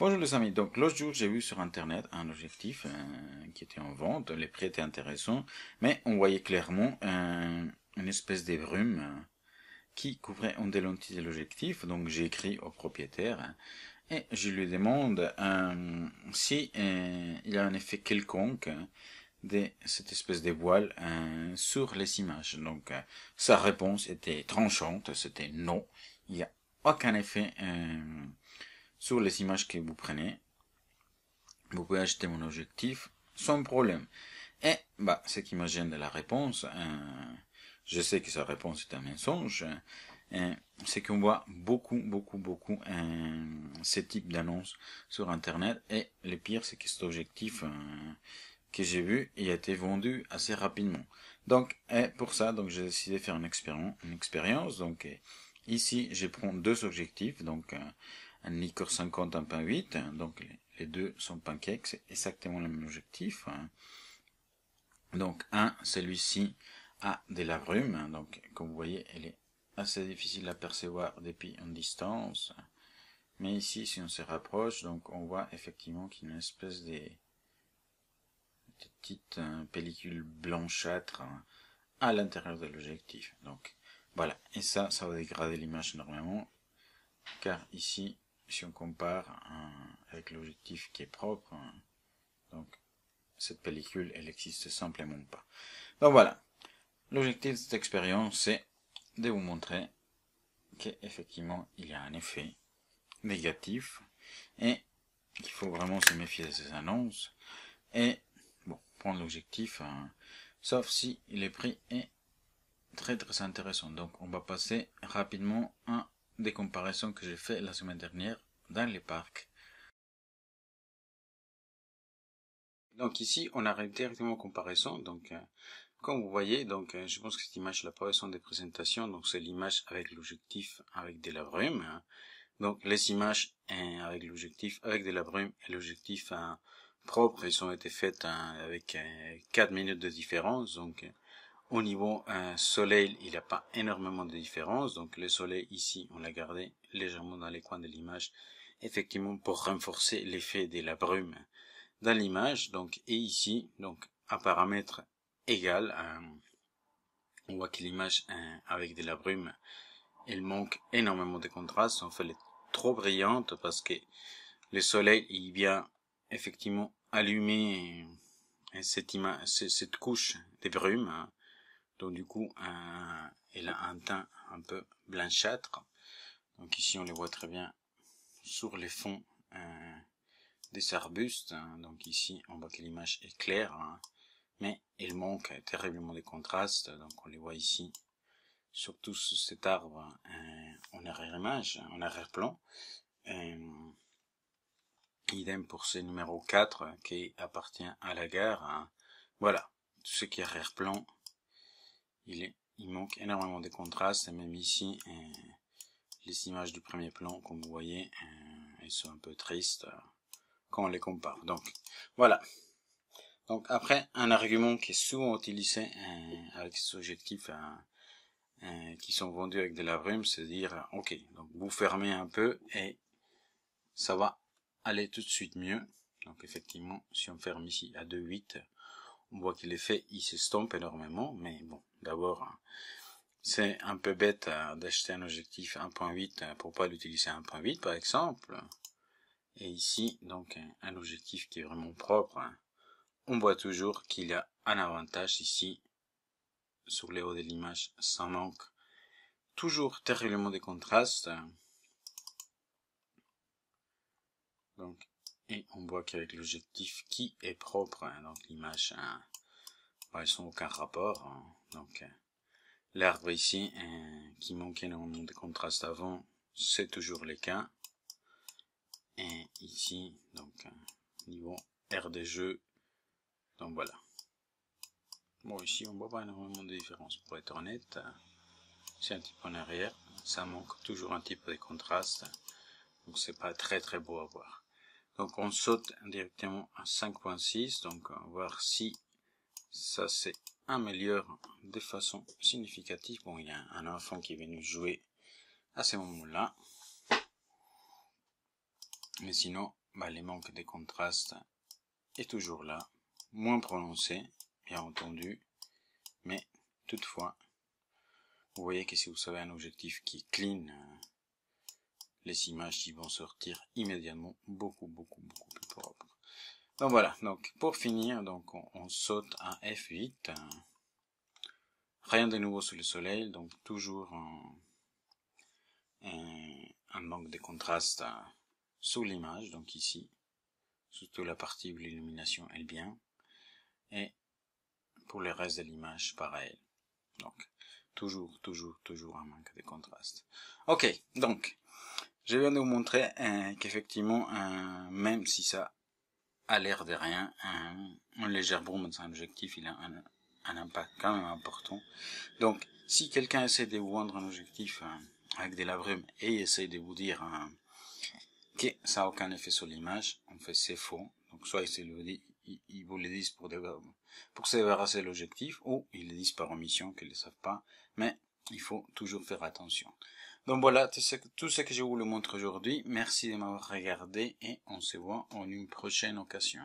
Bonjour les amis, donc l'autre jour j'ai vu sur internet un objectif euh, qui était en vente, les prix étaient intéressants, mais on voyait clairement euh, une espèce de brume euh, qui couvrait en des l'objectif, donc j'ai écrit au propriétaire hein, et je lui demande si il y a un effet quelconque de cette espèce de voile sur les images. Donc sa réponse était tranchante, c'était non, il n'y a aucun effet sur les images que vous prenez. Vous pouvez acheter mon objectif sans problème. Et bah, ce qui me gêne de la réponse, euh, je sais que sa réponse est un mensonge, euh, c'est qu'on voit beaucoup, beaucoup, beaucoup euh, ces ce type d'annonces sur Internet. Et le pire, c'est que cet objectif que j'ai vu il a été vendu assez rapidement. Donc, et pour ça, donc j'ai décidé de faire une expérience. donc, ici, je prends deux objectifs. Donc, un liqueur 50, un pain 8. Hein. Donc les deux sont pancakes, exactement le même objectif. Hein. Donc un, celui-ci a de la brume. Hein. Donc comme vous voyez, elle est assez difficile à percevoir depuis en distance. Mais ici, si on se rapproche, donc on voit effectivement qu'il y a une espèce de, de petite pellicule blanchâtre à l'intérieur de l'objectif. Donc voilà, et ça, ça va dégrader l'image énormément, car ici, si on compare avec l'objectif qui est propre, donc cette pellicule, elle existe simplement pas. Donc voilà, l'objectif de cette expérience, c'est de vous montrer qu'effectivement, il y a un effet négatif et qu'il faut vraiment se méfier de ces annonces et bon, prendre l'objectif, hein, sauf si le prix est très très intéressant. Donc on va passer rapidement à des comparaisons que j'ai fait la semaine dernière dans les parcs. Donc ici, on arrive directement aux comparaisons. Donc, euh, comme vous voyez, donc euh, je pense que cette image la sont des présentations. Donc c'est l'image avec l'objectif avec de la brume. Hein. Donc les images hein, avec l'objectif avec de la brume et l'objectif hein, propre, elles ont été faites avec 4 euh, minutes de différence. Donc au niveau euh, soleil, il n'y a pas énormément de différence. Donc le soleil ici, on l'a gardé légèrement dans les coins de l'image, effectivement pour renforcer l'effet de la brume dans l'image. Donc et ici, donc à paramètre égal, euh, on voit que l'image euh, avec de la brume, elle manque énormément de contraste. En fait, elle est trop brillante parce que le soleil, il vient effectivement allumer euh, cette, cette couche de brume. Hein. Donc du coup, un, elle a un teint un peu blanchâtre. Donc ici, on les voit très bien sur les fonds euh, des arbustes. Hein. Donc ici, on voit que l'image est claire, hein. mais il manque terriblement de contraste. Donc on les voit ici, sur sur cet arbre euh, en arrière-image, en arrière-plan. Euh, idem pour ce numéro 4 qui appartient à la gare. Hein. Voilà, tout ce qui est arrière-plan il, il manque énormément de contraste, et même ici, euh, les images du premier plan, comme vous voyez, euh, elles sont un peu tristes euh, quand on les compare. Donc, voilà. Donc après, un argument qui est souvent utilisé avec ces objectifs qui sont vendus avec de la brume, c'est dire, ok, donc vous fermez un peu et ça va aller tout de suite mieux. Donc effectivement, si on ferme ici à 2,8, on voit que l'effet il s'estompe énormément, mais bon, D'abord, c'est un peu bête euh, d'acheter un objectif 1.8 euh, pour pas l'utiliser 1.8 par exemple. Et ici, donc, un objectif qui est vraiment propre. On voit toujours qu'il y a un avantage ici, sur les hauts de l'image, sans manque. Toujours terriblement des contrastes. et on voit qu'avec l'objectif qui est propre, hein, donc l'image, hein, bah, elles sont aucun rapport. Hein. Donc, l'arbre ici, qui manquait énormément de contraste avant, c'est toujours le cas. Et ici, donc, euh, niveau R des jeux, donc voilà. Bon, ici, on voit pas énormément de différence, pour être honnête. C'est un petit peu en arrière. Ça manque toujours un petit peu de contraste. Donc, c'est pas très très beau à voir. Donc, on saute directement à 5.6. Donc, on va voir si ça c'est améliore de façon significative. Bon, il y a un enfant qui est venu jouer à ce moment-là. Mais sinon, bah, les manques de contraste est toujours là. Moins prononcé, bien entendu. Mais toutefois, vous voyez que si vous avez un objectif qui clean, les images qui vont sortir immédiatement beaucoup, beaucoup, beaucoup plus propres. Donc voilà, donc pour finir, donc on, saute à F8. Euh, rien de nouveau sous le soleil, donc toujours un, manque de contraste euh, sous l'image, donc ici, surtout la partie où l'illumination est bien, et pour le reste de l'image, pareil. Donc, toujours, toujours, toujours un manque de contraste. Ok, donc, je viens de vous montrer euh, qu'effectivement, même si ça à l'air de rien, un, léger boom dans un objectif, il a un, un, impact quand même important. Donc, si quelqu'un essaie de vous vendre un objectif euh, avec des la et essaie de vous dire que euh, ça n'a aucun effet sur l'image, en fait, c'est faux. Donc, soit ils, vous dit, vous le disent pour, des, pour se l'objectif, ou ils le disent par omission qu'ils ne savent pas. Mais il faut toujours faire attention. Donc voilà, tout ce que je vous le montre aujourd'hui. Merci de m'avoir regardé et on se voit en une prochaine occasion.